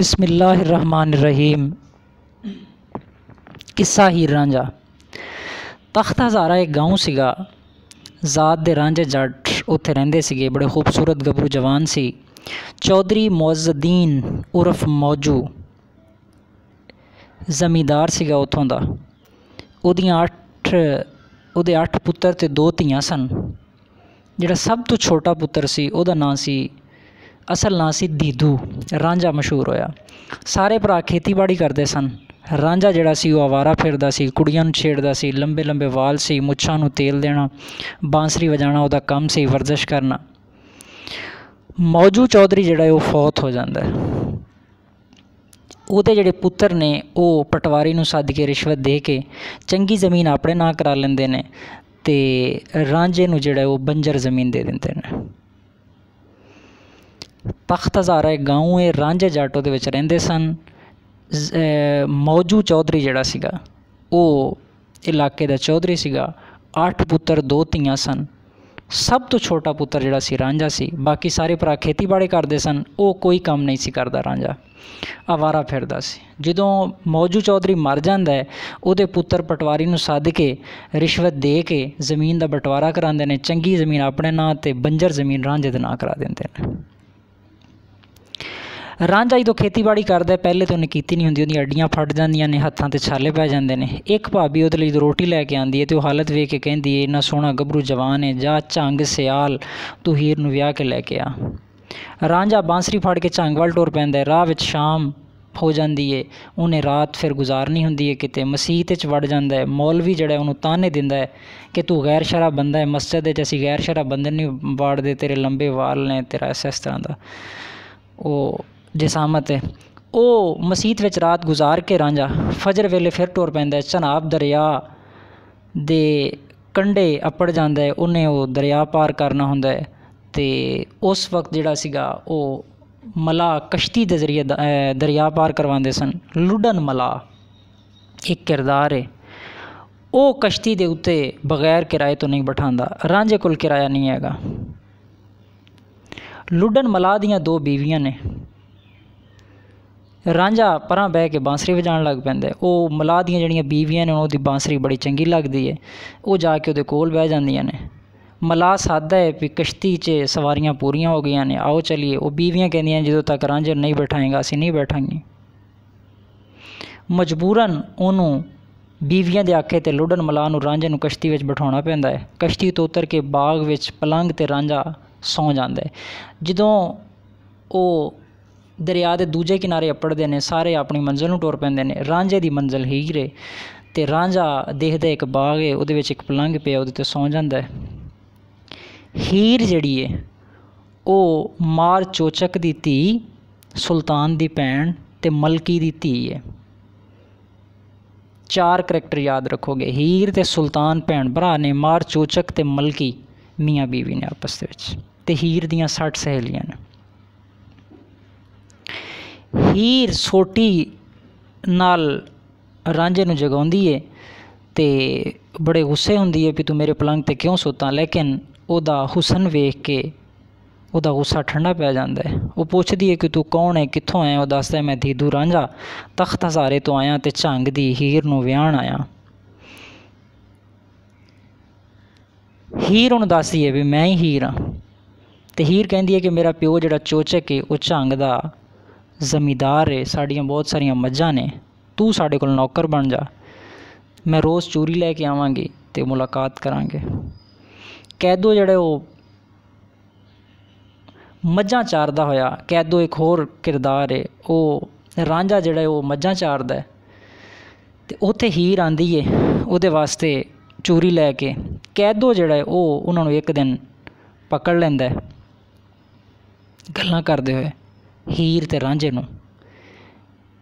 बिसमीम किस्सा हीर रांझा ਤਖਤ ਹਜ਼ਾਰਾ ਇੱਕ گاؤں ਸੀਗਾ ਜ਼ਾਤ ਦੇ ਰਾਂਝੇ ਜੱਟ ਉੱਥੇ ਰਹਿੰਦੇ ਸੀਗੇ ਬੜੇ ਖੂਬਸੂਰਤ ਗੱਭਰੂ ਜਵਾਨ ਸੀ ਚੌਧਰੀ ਮੌਜ਼ਦੀਨ ਉਰਫ ਮੌਜੂ ਜ਼ਮੀਦਾਰ ਸੀਗਾ ਉੱਥੋਂ ਦਾ ਉਹਦੀਆਂ 8 ਉਹਦੇ 8 ਪੁੱਤਰ ਤੇ ਦੋ ਧੀਆਂ ਸਨ ਜਿਹੜਾ ਸਭ ਤੋਂ ਛੋਟਾ ਪੁੱਤਰ ਸੀ ਉਹਦਾ ਨਾਂ ਸੀ ਅਸਲ ਨਾਂ ਸੀ ਦੀਦੂ ਰਾਂਝਾ ਮਸ਼ਹੂਰ ਹੋਇਆ ਸਾਰੇ ਭਰਾ ਖੇਤੀਬਾੜੀ ਕਰਦੇ ਸਨ ਰਾਂਝਾ ਜਿਹੜਾ ਸੀ ਉਹ ਆਵਾਰਾ ਫਿਰਦਾ ਸੀ ਕੁੜੀਆਂ ਨੂੰ ਛੇੜਦਾ ਸੀ ਲੰਬੇ ਲੰਬੇ ਵਾਲ ਸੀ ਮੁੱਛਾਂ ਨੂੰ ਤੇਲ ਦੇਣਾ ਬਾਂਸਰੀ ਵਜਾਣਾ ਉਹਦਾ ਕੰਮ ਸੀ ਵਰਜਸ਼ ਕਰਨਾ ਮੌਜੂ ਚੌਧਰੀ ਜਿਹੜਾ ਉਹ ਫੌਤ ਹੋ ਜਾਂਦਾ ਉਹਦੇ ਜਿਹੜੇ ਪੁੱਤਰ ਨੇ ਉਹ ਪਟਵਾਰੀ ਨੂੰ ਸੱਦ ਕੇ ਰਿਸ਼ਵਤ ਦੇ ਕੇ ਚੰਗੀ ਜ਼ਮੀਨ ਆਪਣੇ ਨਾਂ ਕਰਾ ਲੈਂਦੇ ਨੇ ਤੇ ਰਾਂਝੇ ਨੂੰ ਜਿਹੜਾ ਉਹ ਬੰਜਰ ਜ਼ਮੀਨ ਦੇ ਦਿੰਦੇ ਨੇ ਤਖਤ ਹਜ਼ਾਰਾ ਇੱਕ گاؤں ਇਹ ਰਾਂਝੇ ਜਾਟੋ ਦੇ ਵਿੱਚ ਰਹਿੰਦੇ ਸਨ ਮੌਜੂ ਚੌਧਰੀ ਜਿਹੜਾ ਸੀਗਾ ਉਹ ਇਲਾਕੇ ਦਾ ਚੌਧਰੀ ਸੀਗਾ ਅੱਠ ਪੁੱਤਰ ਦੋ ਧੀਆਂ ਸਨ ਸਭ ਤੋਂ ਛੋਟਾ ਪੁੱਤਰ ਜਿਹੜਾ ਸੀ ਰਾਂਝਾ ਸੀ ਬਾਕੀ ਸਾਰੇ ਭਰਾ ਖੇਤੀਬਾੜੀ ਕਰਦੇ ਸਨ ਉਹ ਕੋਈ ਕੰਮ ਨਹੀਂ ਸੀ ਕਰਦਾ ਰਾਂਝਾ ਆਵਾਰਾ ਫਿਰਦਾ ਸੀ ਜਦੋਂ ਮੌਜੂ ਚੌਧਰੀ ਮਰ ਜਾਂਦਾ ਹੈ ਉਹਦੇ ਪੁੱਤਰ ਪਟਵਾਰੀ ਨੂੰ ਸੱਦ ਕੇ ਰਿਸ਼ਵਤ ਦੇ ਕੇ ਜ਼ਮੀਨ ਦਾ ਬਟਵਾਰਾ ਕਰਾਉਂਦੇ ਨੇ ਚੰਗੀ ਜ਼ਮੀਨ ਆਪਣੇ ਨਾਂ ਤੇ ਬੰਜਰ ਜ਼ਮੀਨ ਰਾਂਝੇ ਦੇ ਨਾਂ ਕਰਾ ਦਿੰਦੇ ਨੇ ਰਾਂਝਾਈ ਤੋਂ ਖੇਤੀਬਾੜੀ ਕਰਦਾ ਪਹਿਲੇ ਤੋਂ ਉਹਨੇ ਕੀਤੀ ਨਹੀਂ ਹੁੰਦੀ ਉਹਦੀਆਂ ਅੱਡੀਆਂ ਫਟ ਜਾਂਦੀਆਂ ਨੇ ਹੱਥਾਂ ਤੇ ਛਾਲੇ ਪੈ ਜਾਂਦੇ ਨੇ ਇੱਕ ਭਾਬੀ ਉਹਦੇ ਲਈ ਰੋਟੀ ਲੈ ਕੇ ਆਂਦੀ ਹੈ ਤੇ ਉਹ ਹਾਲਤ ਵੇਖ ਕੇ ਕਹਿੰਦੀ ਹੈ ਇੰਨਾ ਸੋਹਣਾ ਗੱਭਰੂ ਜਵਾਨ ਹੈ ਜਾ ਝੰਗ ਸਿਆਲ ਤੂੰ ਹੀਰ ਨੂੰ ਵਿਆਹ ਕੇ ਲੈ ਕੇ ਆ ਰਾਂਝਾ ਬਾਂਸਰੀ ਫੜ ਕੇ ਝੰਗ ਵੱਲ ਟੁਰ ਪੈਂਦਾ ਰਾਹ ਵਿੱਚ ਸ਼ਾਮ ਹੋ ਜਾਂਦੀ ਏ ਉਹਨੇ ਰਾਤ ਫਿਰ ਗੁਜ਼ਾਰਨੀ ਹੁੰਦੀ ਏ ਕਿਤੇ ਮਸਜਿਦ 'ਚ ਵੜ ਜਾਂਦਾ ਹੈ ਮੌਲਵੀ ਜਿਹੜਾ ਉਹਨੂੰ ਤਾਨੇ ਦਿੰਦਾ ਹੈ ਕਿ ਤੂੰ ਗੈਰ ਸ਼ਰਾ ਬੰਦਾ ਹੈ ਮਸਜਿਦ ਦੇ 'ਚ ਅਸੀਂ ਗੈਰ ਸ਼ਰਾ ਬੰਦੇ ਨਹੀਂ ਵਾੜਦੇ ਤੇਰੇ ਲੰਬੇ ਵਾਲ ਨੇ ਤੇਰਾ ਇਸ ਇਸ ਤਰ੍ਹਾਂ ਦਾ ਉਹ ਜਸਾਮਤ ਹੈ ਉਹ ਮਸਜਿਦ ਵਿੱਚ ਰਾਤ ਗੁਜ਼ਾਰ ਕੇ ਰਾਂਝਾ ਫਜਰ ਵੇਲੇ ਫਿਰ ਟੁਰ ਪੈਂਦਾ ਚਨਾਬ ਦਰਿਆ ਦੇ ਕੰਢੇ ਅੱਪੜ ਜਾਂਦਾ ਹੈ ਉਹਨੇ ਉਹ ਦਰਿਆ ਪਾਰ ਕਰਨਾ ਹੁੰਦਾ ਹੈ ਤੇ ਉਸ ਵਕਤ ਜਿਹੜਾ ਸੀਗਾ ਉਹ ਮਲਾ ਕਸ਼ਤੀ ਦੇ ਜ਼ਰੀਏ ਦਰਿਆ ਪਾਰ ਕਰਵਾਉਂਦੇ ਸਨ ਲੁੱਡਨ ਮਲਾ ਇੱਕ ਕਿਰਦਾਰ ਹੈ ਉਹ ਕਸ਼ਤੀ ਦੇ ਉੱਤੇ ਬਗੈਰ ਕਿਰਾਏ ਤੋਂ ਨਹੀਂ ਬਿਠਾਉਂਦਾ ਰਾਂਝੇ ਕੋਲ ਕਿਰਾਇਆ ਨਹੀਂ ਹੈਗਾ ਲੁੱਡਨ ਮਲਾ ਦੀਆਂ ਦੋ ਬੀਵੀਆਂ ਨੇ ਰਾਂਝਾ ਪਰਾਂ ਬਹਿ ਕੇ ਬਾਂਸਰੀ ਵਜਾਉਣ ਲੱਗ ਪੈਂਦਾ ਉਹ ਮਲਾਹ ਦੀਆਂ ਜਿਹੜੀਆਂ ਬੀਵੀਆਂ ਨੇ ਉਹਦੀ ਬਾਂਸਰੀ ਬੜੀ ਚੰਗੀ ਲੱਗਦੀ ਹੈ ਉਹ ਜਾ ਕੇ ਉਹਦੇ ਕੋਲ ਬਹਿ ਜਾਂਦੀਆਂ ਨੇ ਮਲਾਹ ਸਾਦਾ ਹੈ ਵੀ ਕਿਸ਼ਤੀ 'ਚ ਸਵਾਰੀਆਂ ਪੂਰੀਆਂ ਹੋ ਗਈਆਂ ਨੇ ਆਓ ਚਲੀਏ ਉਹ ਬੀਵੀਆਂ ਕਹਿੰਦੀਆਂ ਜਦੋਂ ਤੱਕ ਰਾਂਝਾ ਨਹੀਂ ਬਿਠਾਏਗਾ ਅਸੀਂ ਨਹੀਂ ਬੈਠਾਂਗੇ ਮਜਬੂਰਨ ਉਹਨੂੰ ਬੀਵੀਆਂ ਦੇ ਆਖੇ ਤੇ ਲੁੱਡਨ ਮਲਾਹ ਨੂੰ ਰਾਂਝੇ ਨੂੰ ਕਿਸ਼ਤੀ ਵਿੱਚ ਬਿਠਾਉਣਾ ਪੈਂਦਾ ਹੈ ਕਿਸ਼ਤੀ ਤੋਂ ਉਤਰ ਕੇ ਬਾਗ ਵਿੱਚ ਪਲੰਗ ਤੇ ਰਾਂਝਾ ਸੌ ਜਾਂਦਾ ਹੈ ਜਦੋਂ ਉਹ ਦਰਿਆ ਦੇ ਦੂਜੇ ਕਿਨਾਰੇ ਅਪੜਦੇ ਨੇ ਸਾਰੇ ਆਪਣੀ ਮੰਜ਼ਲ ਨੂੰ ਟੁਰ ਪੈਂਦੇ ਨੇ ਰਾਂਝੇ ਦੀ ਮੰਜ਼ਲ ਹੀਰੇ ਤੇ ਰਾਂਝਾ ਦੇਖਦਾ ਇੱਕ ਬਾਗ ਹੈ ਉਹਦੇ ਵਿੱਚ ਇੱਕ ਪਲੰਗ ਪਿਆ ਉਹਦੇ ਤੇ ਸੌਂ ਜਾਂਦਾ ਹੈ ਹੀਰ ਜਿਹੜੀ ਹੈ ਉਹ ਮਾਰ ਚੋਚਕ ਦੀ ਧੀ ਸੁਲਤਾਨ ਦੀ ਭੈਣ ਤੇ ਮਲਕੀ ਦੀ ਧੀ ਹੈ ਚਾਰ ਕਰੈਕਟਰ ਯਾਦ ਰੱਖੋਗੇ ਹੀਰ ਤੇ ਸੁਲਤਾਨ ਭੈਣ ਭਰਾ ਨੇ ਮਾਰ ਚੋਚਕ ਤੇ ਮਲਕੀ ਮੀਆਂ ਬੀਵੀ ਨੇ ਆਪਸ ਦੇ ਵਿੱਚ ਤੇ ਹੀਰ ਦੀਆਂ 60 ਸਹੇਲੀਆਂ ਨੇ ਹੀਰ ਸੋਟੀ ਨਾਲ ਰਾਂਝੇ ਨੂੰ ਜਗਾਉਂਦੀ ਏ ਤੇ ਬੜੇ ਗੁੱਸੇ ਹੁੰਦੀ ਏ ਵੀ ਤੂੰ ਮੇਰੇ ਪਲੰਗ ਤੇ ਕਿਉਂ ਸੋਤਾ ਲੇਕਿਨ ਉਹਦਾ ਹੁਸਨ ਵੇਖ ਕੇ ਉਹਦਾ ਗੁੱਸਾ ਠੰਡਾ ਪੈ ਜਾਂਦਾ ਹੈ ਉਹ ਪੁੱਛਦੀ ਏ ਕਿ ਤੂੰ ਕੌਣ ਹੈ ਕਿੱਥੋਂ ਆਇਆ ਉਹ ਦੱਸਦਾ ਮੈਂ ਦੀਦੂ ਰਾਂਝਾ ਤਖਤ ਹਜ਼ਾਰੇ ਤੋਂ ਆਇਆ ਤੇ ਝੰਗ ਦੀ ਹੀਰ ਨੂੰ ਵਿਆਹਣ ਆਇਆ ਹੀਰ ਨੂੰ ਦੱਸਦੀ ਏ ਵੀ ਮੈਂ ਹੀ ਹੀਰ ਹਾਂ ਤੇ ਹੀਰ ਕਹਿੰਦੀ ਏ ਕਿ ਮੇਰਾ ਪਿਓ ਜਿਹੜਾ ਚੋਚਕ ਏ ਉਹ ਝੰਗ ਦਾ ਜ਼ਮੀਦਾਰ ਏ ਸਾਡੀਆਂ ਬਹੁਤ ਸਾਰੀਆਂ ਮੱਝਾਂ ਨੇ ਤੂੰ ਸਾਡੇ ਕੋਲ ਨੌਕਰ ਬਣ ਜਾ ਮੈਂ ਰੋਜ਼ ਚੋਰੀ ਲੈ ਕੇ ਆਵਾਂਗੀ ਤੇ ਮੁਲਾਕਾਤ ਕਰਾਂਗੇ ਕੈਦੋ ਜਿਹੜੇ ਉਹ ਮੱਝਾਂ ਚਾਰਦਾ ਹੋਇਆ ਕੈਦੋ ਇੱਕ ਹੋਰ ਕਿਰਦਾਰ ਏ ਉਹ ਰਾਂਝਾ ਜਿਹੜਾ ਉਹ ਮੱਝਾਂ ਚਾਰਦਾ ਹੈ ਤੇ ਉੱਥੇ ਹੀਰ ਆਂਦੀ ਏ ਉਹਦੇ ਵਾਸਤੇ ਚੋਰੀ ਲੈ ਕੇ ਕੈਦੋ ਜਿਹੜਾ ਉਹ ਉਹਨਾਂ ਨੂੰ ਇੱਕ ਦਿਨ ਪਕੜ ਲੈਂਦਾ ਗੱਲਾਂ ਕਰਦੇ ਹੋਏ ਹੀਰ ਤੇ ਰਾਂਝੇ ਨੂੰ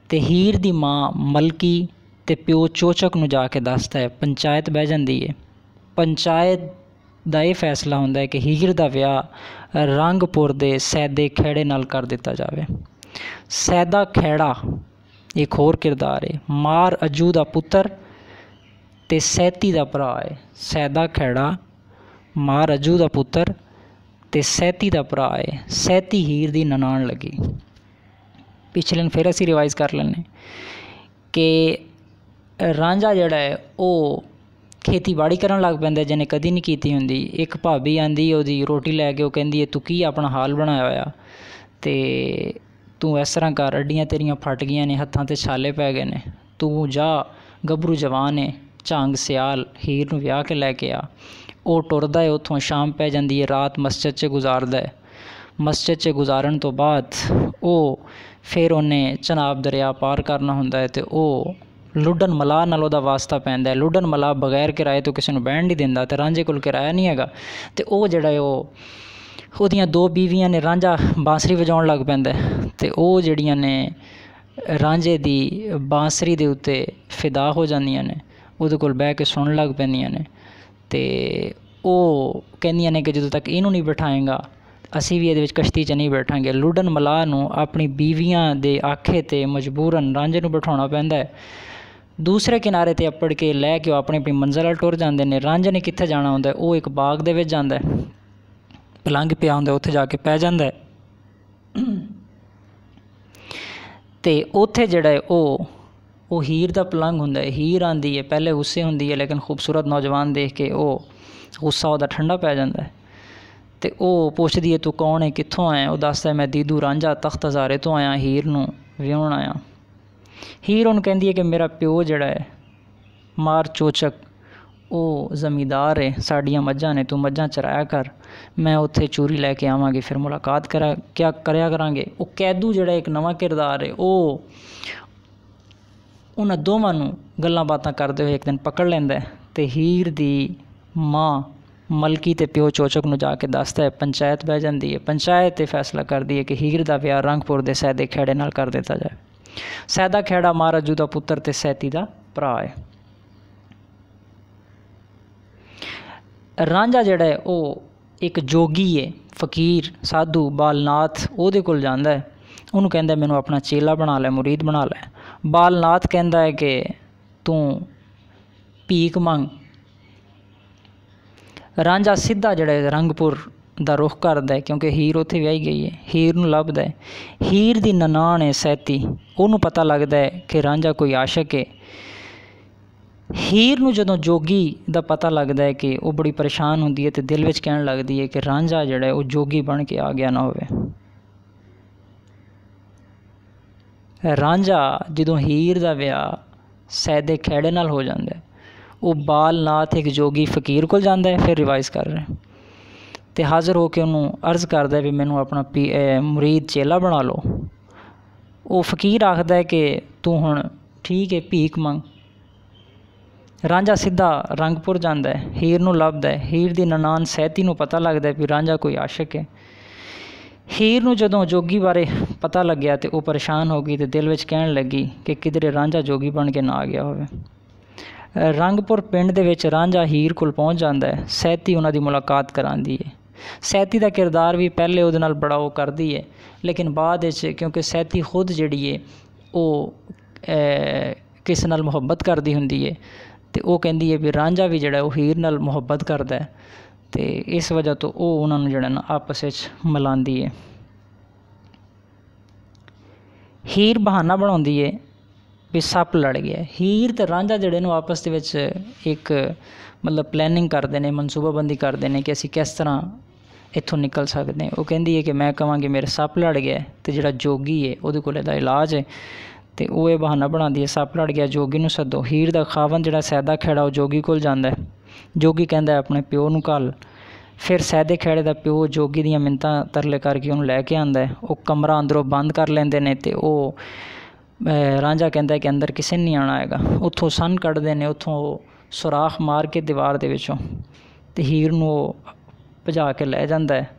ਤੇ ਹੀਰ ਦੀ ਮਾਂ ਮਲਕੀ ਤੇ ਪਿਓ ਚੋਚਕ ਨੂੰ ਜਾ ਕੇ ਦੱਸਦਾ ਹੈ ਪੰਚਾਇਤ ਬਹਿ ਜਾਂਦੀ ਹੈ ਪੰਚਾਇਤ ਦਾ ਇਹ ਫੈਸਲਾ ਹੁੰਦਾ ਹੈ ਕਿ ਹੀਰ ਦਾ ਵਿਆਹ ਰੰਗਪੁਰ ਦੇ ਸੈਦੇ ਖੇੜੇ ਨਾਲ ਕਰ ਦਿੱਤਾ ਜਾਵੇ ਸੈਦਾ ਖੇੜਾ ਇੱਕ ਹੋਰ ਕਿਰਦਾਰ ਹੈ ਮਾਰ ਅਜੂ ਦਾ ਪੁੱਤਰ ਤੇ ਸੈਤੀ ਦਾ ਭਰਾ ਹੈ ਸੈਦਾ ਖੇੜਾ ਮਾਰ ਅਜੂ ਦਾ ਪੁੱਤਰ ਤੇ ਸੈਤੀ ਦਾ ਭਰਾ ਹੈ ਸੈਤੀ ਹੀਰ ਦੀ ਨਨਾਣ ਲੱਗੀ ਪਿਛਲੇ ਨੂੰ ਫਿਰ ਅਸੀਂ ਰਿਵਾਈਜ਼ ਕਰ ਲੈਣੇ ਕਿ ਰਾਂਝਾ ਜਿਹੜਾ ਹੈ ਉਹ ਖੇਤੀਬਾੜੀ ਕਰਨ ਲੱਗ ਪੈਂਦਾ ਜਿਹਨੇ ਕਦੀ ਨਹੀਂ ਕੀਤੀ ਹੁੰਦੀ ਇੱਕ ਭਾਬੀ ਆਂਦੀ ਉਹਦੀ ਰੋਟੀ ਲੈ ਕੇ ਉਹ ਕਹਿੰਦੀ ਹੈ ਤੂੰ ਕੀ ਆਪਣਾ ਹਾਲ ਬਣਾਇਆ ਹੋਇਆ ਤੇ ਤੂੰ ਇਸ ਤਰ੍ਹਾਂ ਕਰ ਅੱਡੀਆਂ ਤੇਰੀਆਂ ਫਟ ਗਈਆਂ ਨੇ ਹੱਥਾਂ ਤੇ ਛਾਲੇ ਪੈ ਗਏ ਨੇ ਤੂੰ ਜਾ ਗੱਭਰੂ ਜਵਾਨ ਹੈ ਝਾਂਗ ਸਿਆਲ ਹੀਰ ਨੂੰ ਵਿਆਹ ਕੇ ਲੈ ਕੇ ਆ ਉਹ ਟੁਰਦਾ ਹੈ ਉੱਥੋਂ ਸ਼ਾਮ ਪੈ ਜਾਂਦੀ ਹੈ ਰਾਤ ਮਸਜਿਦ 'ਚ ਗੁਜ਼ਾਰਦਾ ਹੈ ਮਸਜਿਦ 'ਚ ਗੁਜ਼ਾਰਨ ਤੋਂ ਬਾਅਦ ਉਹ ਫਿਰ ਉਹਨੇ ਚਨਾਬ ਦਰਿਆ ਪਾਰ ਕਰਨਾ ਹੁੰਦਾ ਹੈ ਤੇ ਉਹ ਲੁੱਡਨ ਮਲਾ ਨਾਲ ਉਹਦਾ ਵਾਸਤਾ ਪੈਂਦਾ ਹੈ ਲੁੱਡਨ ਮਲਾ ਬਗੈਰ ਕਿਰਾਏ ਤੋਂ ਕਿਸੇ ਨੂੰ ਬੈਣ ਨਹੀਂ ਦਿੰਦਾ ਤੇ ਰਾਂਝੇ ਕੋਲ ਕਿਰਾਇਆ ਨਹੀਂ ਹੈਗਾ ਤੇ ਉਹ ਜਿਹੜਾ ਉਹ ਉਹਦੀਆਂ ਦੋ ਬੀਵੀਆਂ ਨੇ ਰਾਂਝਾ ਬਾਂਸਰੀ ਵਜਾਉਣ ਲੱਗ ਪੈਂਦਾ ਤੇ ਉਹ ਜਿਹੜੀਆਂ ਨੇ ਰਾਂਝੇ ਦੀ ਬਾਂਸਰੀ ਦੇ ਉੱਤੇ ਫਿਦਾ ਹੋ ਜਾਂਦੀਆਂ ਨੇ ਉਹਦੇ ਕੋਲ ਬਹਿ ਕੇ ਸੁਣਨ ਲੱਗ ਪੈਂਦੀਆਂ ਨੇ ਅਤੇ ਉਹ ਕਹਿੰਦੀਆਂ ਨੇ ਕਿ ਜਦੋਂ ਤੱਕ ਇਹਨੂੰ ਨਹੀਂ ਬਿਠਾਏਗਾ ਅਸੀਂ ਵੀ ਇਹਦੇ ਵਿੱਚ ਕਸ਼ਤੀ 'ਚ ਨਹੀਂ ਬੈਠਾਂਗੇ ਲੁੱਡਨ ਮਲਾਹ ਨੂੰ ਆਪਣੀ ਬੀਵੀਆਂ ਦੇ ਆਖੇ ਤੇ ਮਜਬੂਰਨ ਰਾਂਝੇ ਨੂੰ ਬਿਠਾਉਣਾ ਪੈਂਦਾ ਹੈ ਦੂਸਰੇ ਕਿਨਾਰੇ ਤੇ ਅੱਪੜ ਕੇ ਲੈ ਕੇ ਉਹ ਆਪਣੀ ਆਪਣੀ ਮੰਜ਼ਲ ਵੱਲ ਟੁਰ ਜਾਂਦੇ ਨੇ ਰਾਂਝੇ ਨੇ ਕਿੱਥੇ ਜਾਣਾ ਹੁੰਦਾ ਉਹ ਇੱਕ ਬਾਗ ਦੇ ਵਿੱਚ ਜਾਂਦਾ ਪਲੰਗ ਪਿਆ ਹੁੰਦਾ ਉੱਥੇ ਜਾ ਕੇ ਪੈ ਜਾਂਦਾ ਤੇ ਉੱਥੇ ਜਿਹੜਾ ਉਹ वो हीर का पलंग हों हीर आती है पहले गुस्से होंगी है लेकिन खूबसूरत नौजवान देख के वह गुस्सा वह ठंडा पै जाता है तो वह पुछती है तू कौन है कितों आए वह दसता है मैं दीदू रांझा तख्त हजारे तो आया हीर व्याहन आया हीर हूँ कहती है कि मेरा प्यो जड़ा है मार चोचक वो जमींदार है साढ़िया मझा ने तू मझा चराया कर मैं उत्थे चूरी लैके आवागी फिर मुलाकात करा क्या करा वो कैदू जड़ा एक नवा किरदार है वह ਉਹਨਾਂ ਦੋਵਾਂ ਨੂੰ ਗੱਲਾਂ ਬਾਤਾਂ ਕਰਦੇ ਹੋਏ ਇੱਕ ਦਿਨ ਪਕੜ ਲੈਂਦਾ ਤੇ ਹੀਰ ਦੀ ਮਾਂ ਮਲਕੀ ਤੇ ਪਿਓ ਚੋਚਕ ਨੂੰ ਜਾ ਕੇ ਦੱਸਦਾ ਹੈ ਪੰਚਾਇਤ ਬਹਿ ਜਾਂਦੀ ਹੈ ਪੰਚਾਇਤ ਤੇ ਫੈਸਲਾ ਕਰਦੀ ਹੈ ਕਿ ਹੀਰ ਦਾ ਵਿਆਹ ਰੰਗਪੁਰ ਦੇ ਸੈਦੇ ਖੇੜੇ ਨਾਲ ਕਰ ਦਿੱਤਾ ਜਾਏ ਸੈਦਾ ਖੇੜਾ ਮਹਾਰਾਜੂ ਦਾ ਪੁੱਤਰ ਤੇ ਸੈਤੀ ਦਾ ਭਰਾ ਹੈ ਰਾਂਝਾ ਜਿਹੜਾ ਹੈ ਉਹ ਇੱਕ ਜੋਗੀ ਹੈ ਫਕੀਰ ਸਾਧੂ ਬਾਲਨਾਥ ਉਹਦੇ ਕੋਲ ਜਾਂਦਾ ਹੈ ਉਹਨੂੰ ਕਹਿੰਦਾ ਮੈਨੂੰ ਆਪਣਾ ਚੇਲਾ ਬਣਾ ਲੈ ਮੁਰੀਦ ਬਣਾ ਲੈ ਬਾਲਨਾਥ ਕਹਿੰਦਾ ਹੈ ਕਿ ਤੂੰ ਭੀਖ ਮੰਗ ਰਾਂਝਾ ਸਿੱਧਾ ਜਿਹੜਾ ਰੰਗਪੁਰ ਦਾ ਰੁਖ ਕਰਦਾ ਹੈ ਕਿਉਂਕਿ ਹੀਰ ਉੱਥੇ ਵਿਆਹੀ ਗਈ ਹੈ ਹੀਰ ਨੂੰ ਲੱਭਦਾ ਹੈ ਹੀਰ ਦੀ ਨਨਾਣ ਹੈ ਸੈਤੀ ਉਹਨੂੰ ਪਤਾ ਲੱਗਦਾ ਹੈ ਕਿ ਰਾਂਝਾ ਕੋਈ ਆਸ਼ਿਕ ਹੈ ਹੀਰ ਨੂੰ ਜਦੋਂ ਜੋਗੀ ਦਾ ਪਤਾ ਲੱਗਦਾ ਹੈ ਕਿ ਉਹ ਬੜੀ ਪਰੇਸ਼ਾਨ ਹੁੰਦੀ ਹੈ ਤੇ ਦਿਲ ਵਿੱਚ ਕਹਿਣ ਲੱਗਦੀ ਹੈ ਕਿ ਰਾਂਝਾ ਜਿਹੜਾ ਉਹ ਜੋਗੀ ਬਣ ਕੇ ਆ ਗਿਆ ਨਾ ਹੋਵੇ ਰਾਂਝਾ ਜਦੋਂ ਹੀਰ ਦਾ ਵਿਆਹ ਸੈਦੇ ਖੇੜੇ ਨਾਲ ਹੋ ਜਾਂਦਾ ਹੈ ਉਹ ਬਾਲਨਾਥ ਇੱਕ ਜੋਗੀ ਫਕੀਰ ਕੋਲ ਜਾਂਦਾ ਹੈ ਫਿਰ ਰਿਵਾਈਜ਼ ਕਰ ਰਿਹਾ ਤੇ ਹਾਜ਼ਰ ਹੋ ਕੇ ਉਹਨੂੰ ਅਰਜ਼ ਕਰਦਾ ਵੀ ਮੈਨੂੰ ਆਪਣਾ ਮੁਰੀਦ ਚੇਲਾ ਬਣਾ ਲਓ ਉਹ ਫਕੀਰ ਆਖਦਾ ਹੈ ਕਿ ਤੂੰ ਹੁਣ ਠੀਕ ਹੈ ਭੀਖ ਮੰਗ ਰਾਂਝਾ ਸਿੱਧਾ ਰੰਗਪੁਰ ਜਾਂਦਾ ਹੈ ਹੀਰ ਨੂੰ ਲੱਭਦਾ ਹੈ ਹੀਰ ਦੀ ਨਨਾਨ ਸਹਿਤੀ ਨੂੰ ਪਤਾ ਲੱਗਦਾ ਹੈ ਵੀ ਰਾਂਝਾ ਕੋਈ ਆਸ਼ਿਕ ਹੈ ਹੀਰ ਨੂੰ ਜਦੋਂ ਜੋਗੀ ਬਾਰੇ ਪਤਾ ਲੱਗਿਆ ਤੇ ਉਹ ਪਰੇਸ਼ਾਨ ਹੋ ਗਈ ਤੇ ਦਿਲ ਵਿੱਚ ਕਹਿਣ ਲੱਗੀ ਕਿ ਕਿਧਰੇ ਰਾਂਝਾ ਜੋਗੀ ਬਣ ਕੇ ਨਾ ਆ ਗਿਆ ਹੋਵੇ ਰੰਗਪੁਰ ਪਿੰਡ ਦੇ ਵਿੱਚ ਰਾਂਝਾ ਹੀਰ ਕੋਲ ਪਹੁੰਚ ਜਾਂਦਾ ਹੈ ਸੈਤੀ ਉਹਨਾਂ ਦੀ ਮੁਲਾਕਾਤ ਕਰਾਉਂਦੀ ਹੈ ਸੈਤੀ ਦਾ ਕਿਰਦਾਰ ਵੀ ਪਹਿਲੇ ਉਹਦੇ ਨਾਲ ਬੜਾ ਉਹ ਕਰਦੀ ਹੈ ਲੇਕਿਨ ਬਾਅਦ ਵਿੱਚ ਕਿਉਂਕਿ ਸੈਤੀ ਖੁਦ ਜਿਹੜੀ ਹੈ ਉਹ ਕਿਸ ਨਾਲ ਮੁਹੱਬਤ ਕਰਦੀ ਹੁੰਦੀ ਹੈ ਤੇ ਉਹ ਕਹਿੰਦੀ ਹੈ ਵੀ ਰਾਂਝਾ ਵੀ ਜਿਹੜਾ ਉਹ ਹੀਰ ਨਾਲ ਮੁਹੱਬਤ ਕਰਦਾ ਹੈ ਤੇ ਇਸ ਵਜ੍ਹਾ ਤੋਂ ਉਹ ਉਹਨਾਂ ਨੂੰ ਜਿਹੜਾ ਨਾ ਆਪਸ ਵਿੱਚ ਮਿਲਾਉਂਦੀ ਹੈ ਹੀਰ ਬਹਾਨਾ ਬਣਾਉਂਦੀ ਏ ਵੀ ਸੱਪ ਲੜ ਗਿਆ ਹੀਰ ਤੇ ਰਾਂਝਾ ਜਿਹੜੇ ਨੂੰ ਆਪਸ ਦੇ ਵਿੱਚ ਇੱਕ ਮਤਲਬ ਪਲੈਨਿੰਗ ਕਰਦੇ ਨੇ ਮਨਸੂਬਾਬੰਦੀ ਕਰਦੇ ਨੇ ਕਿ ਅਸੀਂ ਕਿਸ ਤਰ੍ਹਾਂ ਇੱਥੋਂ ਨਿਕਲ ਸਕਦੇ ਹਾਂ ਉਹ ਕਹਿੰਦੀ ਏ ਕਿ ਮੈਂ ਕਹਾਂਗੀ ਮੇਰੇ ਸੱਪ ਲੜ ਗਿਆ ਤੇ ਜਿਹੜਾ ਜੋਗੀ ਏ ਉਹਦੇ ਕੋਲ ਇਹਦਾ ਇਲਾਜ ਏ ਤੇ ਉਹ ਇਹ ਬਹਾਨਾ ਬਣਾਉਂਦੀ ਏ ਸੱਪ ਲੜ ਗਿਆ ਜੋਗੀ ਨੂੰ ਸੱਦੋ ਹੀਰ ਦਾ ਖਾਵਨ ਜਿਹੜਾ ਸੈਦਾ ਖੇੜਾ ਉਹ ਜੋਗੀ ਕੋਲ ਜਾਂਦਾ ਜੋਗੀ ਕਹਿੰਦਾ ਆਪਣੇ ਪਿਓ ਨੂੰ ਕੱਲ ਫਿਰ ਸੈਦੇ ਖੇੜੇ ਦਾ ਪਿਓ ਜੋਗੀ ਦੀਆਂ ਮਿੰਤਾਂ ਤਰਲੇ ਕਰਕੇ ਉਹਨੂੰ ਲੈ ਕੇ ਆਂਦਾ ਉਹ ਕਮਰਾ ਅੰਦਰੋਂ ਬੰਦ ਕਰ ਲੈਂਦੇ ਨੇ ਤੇ ਉਹ ਰਾਂਝਾ ਕਹਿੰਦਾ ਕਿ ਅੰਦਰ ਕਿਸੇ ਨਹੀਂ ਆਣਾ ਹੈਗਾ ਉੱਥੋਂ ਸਨ ਕੱਢਦੇ ਨੇ ਉੱਥੋਂ ਸੁਰਾਖ ਮਾਰ ਕੇ ਦੀਵਾਰ ਦੇ ਵਿੱਚੋਂ ਤੇ ਹੀਰ ਨੂੰ ਉਹ ਭਜਾ ਕੇ ਲੈ ਜਾਂਦਾ ਹੈ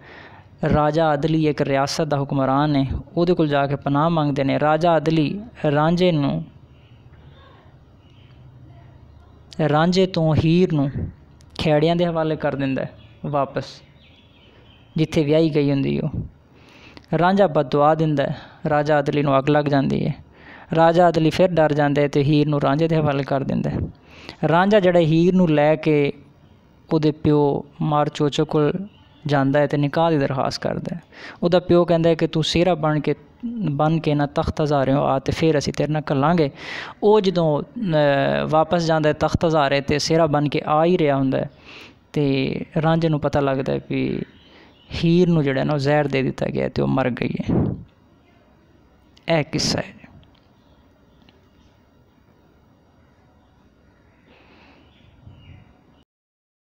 ਰਾਜਾ ਅਦਲੀ ਇੱਕ ਰਿਆਸਤ ਦਾ ਹੁਕਮਰਾਨ ਹੈ ਉਹਦੇ ਕੋਲ ਜਾ ਕੇ ਪਨਾਹ ਮੰਗਦੇ ਨੇ ਰਾਜਾ ਅਦਲੀ ਰਾਂਝੇ ਨੂੰ ਰਾਂਝੇ ਤੋਂ ਹੀਰ ਨੂੰ ਖੇੜਿਆਂ ਦੇ ਹਵਾਲੇ ਕਰ ਦਿੰਦਾ ਹੈ ਵਾਪਸ ਜਿੱਥੇ ਵਿਆਹੀ ਗਈ ਹੁੰਦੀ ਉਹ ਰਾਂਝਾ ਬਦਦੁਆ ਦਿੰਦਾ ਰਾਜਾ ਅਦਲੀ ਨੂੰ ਅੱਗ ਲੱਗ ਜਾਂਦੀ ਹੈ ਰਾਜਾ ਅਦਲੀ ਫਿਰ ਡਰ ਜਾਂਦਾ ਹੈ ਤੇ ਹੀਰ ਨੂੰ ਰਾਂਝੇ ਦੇ ਹਵਾਲੇ ਕਰ ਦਿੰਦਾ ਰਾਂਝਾ ਜਿਹੜਾ ਹੀਰ ਨੂੰ ਲੈ ਕੇ ਉਹਦੇ ਪਿਓ ਮਾਰ ਚੋਚੋ ਕੋਲ ਜਾਂਦਾ ਹੈ ਤੇ ਨਿਕਾਹ ਦੀ ਦਰਖਾਸਤ ਕਰਦਾ ਹੈ ਉਹਦਾ ਪਿਓ ਕਹਿੰਦਾ ਹੈ ਕਿ ਤੂੰ ਸੇਰਾ ਬਣ ਕੇ ਬਣ ਕੇ ਨਾ ਤਖਤ ਹੋ ਆ ਤੇ ਫਿਰ ਅਸੀਂ ਤੇਰੇ ਨਾਲ ਕੱਲਾਂਗੇ ਉਹ ਜਦੋਂ ਵਾਪਸ ਜਾਂਦਾ ਹੈ ਤਖਤ ਹਜ਼ਾਰੇ ਤੇ ਸੇਰਾ ਬਣ ਕੇ ਆ ਹੀ ਰਿਹਾ ਹੁੰਦਾ ਹੈ ਤੇ ਰਾਂਝੇ ਨੂੰ ਪਤਾ ਲੱਗਦਾ ਹੈ ਕਿ ਹੀਰ ਨੂੰ ਜਿਹੜਾ ਨਾ ਉਹ ਜ਼ਹਿਰ ਦੇ ਦਿੱਤਾ ਗਿਆ ਤੇ ਉਹ ਮਰ ਗਈ ਹੈ ਇਹ ਕਿੱਸਾ ਹੈ